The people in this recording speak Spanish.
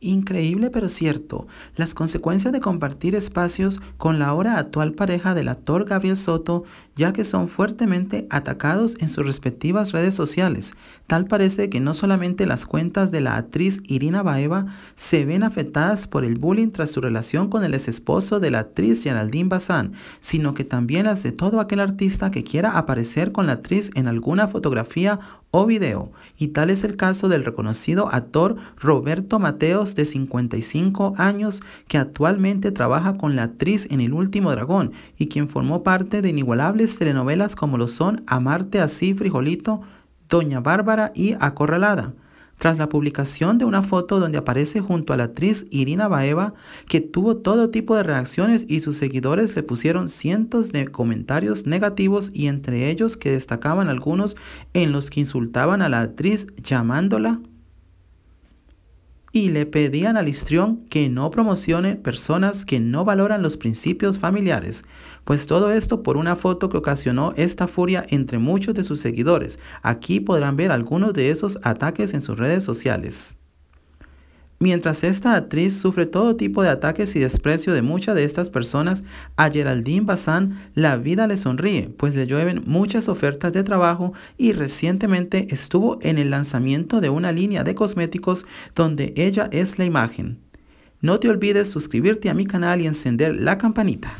Increíble pero cierto, las consecuencias de compartir espacios con la ahora actual pareja del actor Gabriel Soto, ya que son fuertemente atacados en sus respectivas redes sociales. Tal parece que no solamente las cuentas de la actriz Irina Baeva se ven afectadas por el bullying tras su relación con el ex esposo de la actriz Geraldine Bazán, sino que también las de todo aquel artista que quiera aparecer con la actriz en alguna fotografía o video. Y tal es el caso del reconocido actor Roberto Mateos de 55 años que actualmente trabaja con la actriz en El Último Dragón y quien formó parte de inigualables telenovelas como lo son Amarte así, Frijolito, Doña Bárbara y Acorralada. Tras la publicación de una foto donde aparece junto a la actriz Irina Baeva, que tuvo todo tipo de reacciones y sus seguidores le pusieron cientos de comentarios negativos y entre ellos que destacaban algunos en los que insultaban a la actriz llamándola y le pedían al histrión que no promocione personas que no valoran los principios familiares, pues todo esto por una foto que ocasionó esta furia entre muchos de sus seguidores. Aquí podrán ver algunos de esos ataques en sus redes sociales. Mientras esta actriz sufre todo tipo de ataques y desprecio de muchas de estas personas, a Geraldine Bazán la vida le sonríe, pues le llueven muchas ofertas de trabajo y recientemente estuvo en el lanzamiento de una línea de cosméticos donde ella es la imagen. No te olvides suscribirte a mi canal y encender la campanita.